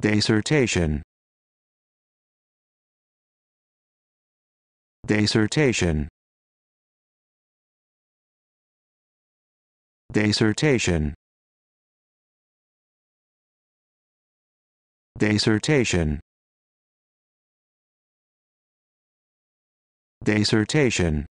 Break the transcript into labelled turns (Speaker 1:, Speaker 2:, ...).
Speaker 1: Dissertation Dissertation Dissertation Dissertation Dissertation